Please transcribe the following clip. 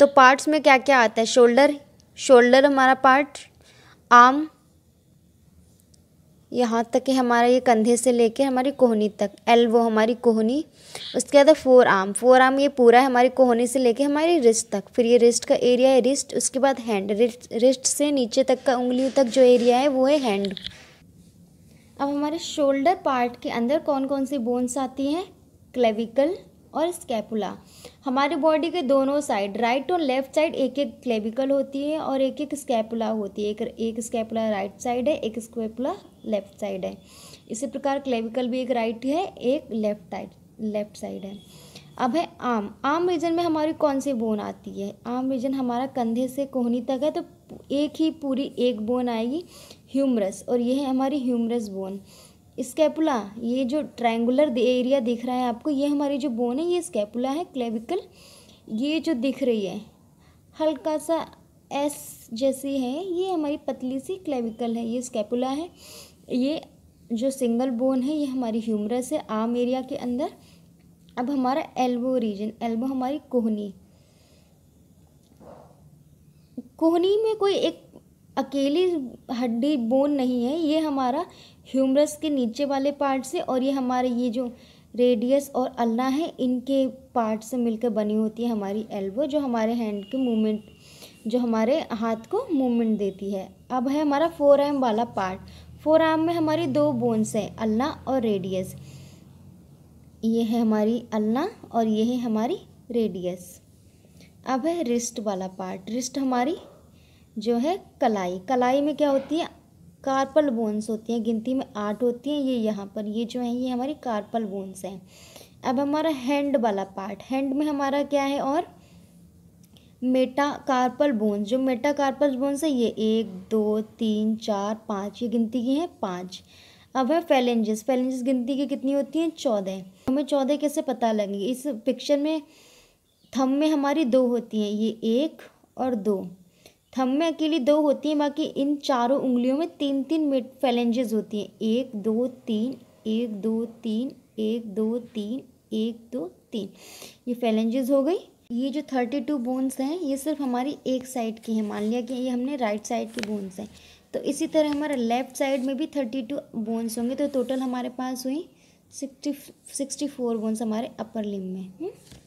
तो पार्ट्स में क्या क्या आता है शोल्डर शोल्डर हमारा पार्ट आर्म यहाँ तक कि हमारा ये कंधे से लेके हमारी कोहनी तक वो हमारी कोहनी उसके बाद फोर आर्म फोर आर्म ये पूरा है हमारी कोहनी से लेके हमारी रिस्ट तक फिर ये रिस्ट का एरिया है रिस्ट उसके बाद हैंड रिस्ट रिस्ट से नीचे तक का उंगलियों तक जो एरिया है वो है हैंड अब हमारे शोल्डर पार्ट के अंदर कौन कौन सी बोन्स आती हैं क्लेविकल और स्कैपुला हमारे बॉडी के दोनों साइड राइट और लेफ्ट साइड एक एक क्लेविकल होती है और एक एक स्कैपुला होती है एक एक स्कैपुला राइट साइड है एक स्कैपुला लेफ्ट साइड है इसी प्रकार क्लेविकल भी एक राइट है एक लेफ्ट साइड लेफ्ट साइड है अब है आम आम रीजन में हमारी कौन सी बोन आती है आम रीजन हमारा कंधे से कोहनी तक है तो एक ही पूरी एक बोन आएगी ह्यूमरस और यह है हमारी ह्यूमरस बोन स्कैपुला ये जो ट्रायंगुलर एरिया दिख रहा है आपको ये हमारी जो बोन है ये स्कैपुला है क्लेविकल ये जो दिख रही है हल्का सा एस जैसी है ये हमारी पतली सी क्लेविकल है ये स्कैपुला है ये जो सिंगल बोन है ये हमारी ह्यूमरस है आम एरिया के अंदर अब हमारा एल्बो रीजन एल्बो हमारी कोहनी कोहनी में कोई एक अकेली हड्डी बोन नहीं है ये हमारा ह्यूमरस के नीचे वाले पार्ट से और ये हमारे ये जो रेडियस और अल्ला है इनके पार्ट से मिलकर बनी होती है हमारी एल्बो जो हमारे हैंड के मूवमेंट जो हमारे हाथ को मूवमेंट देती है अब है हमारा फोर आर्म वाला पार्ट फोर आर्म में हमारी दो बोन्स हैं अल्ला और रेडियस ये है हमारी अल्ला और ये है हमारी रेडियस अब है रिस्ट वाला पार्ट रिस्ट हमारी जो है कलाई कलाई में क्या होती है कार्पल बोन्स होती हैं गिनती में आठ होती हैं ये यहाँ पर ये जो है ये हमारी कार्पल बोन्स हैं अब हमारा हैंड वाला पार्ट हैंड में हमारा क्या है और मेटा कार्पल बोन्स जो मेटा कार्पल बोन्स है ये एक दो तीन चार पाँच ये गिनती की हैं पाँच अब है फैलेंजेस फैलेंजेस गिनती की कितनी होती हैं चौदह हमें चौदह कैसे पता लगेंगे इस पिक्चर में थम में हमारी दो होती हैं ये एक और दो थम में अकेली दो होती हैं बाकी इन चारों उंगलियों में तीन तीन मिड फैलेंजेज होती हैं एक दो तीन एक दो तीन एक दो तीन एक दो तीन ये फैलेंजेस हो गई ये जो थर्टी टू बोन्स हैं ये सिर्फ हमारी एक साइड की हैं मान लिया कि ये हमने राइट साइड की बोन्स हैं तो इसी तरह हमारा लेफ्ट साइड में भी थर्टी टू बोन्स होंगे तो टोटल हमारे पास हुई सिक्सटी सिक्सटी फोर बोन्स हमारे अपर लिम में हुँ? हम्म?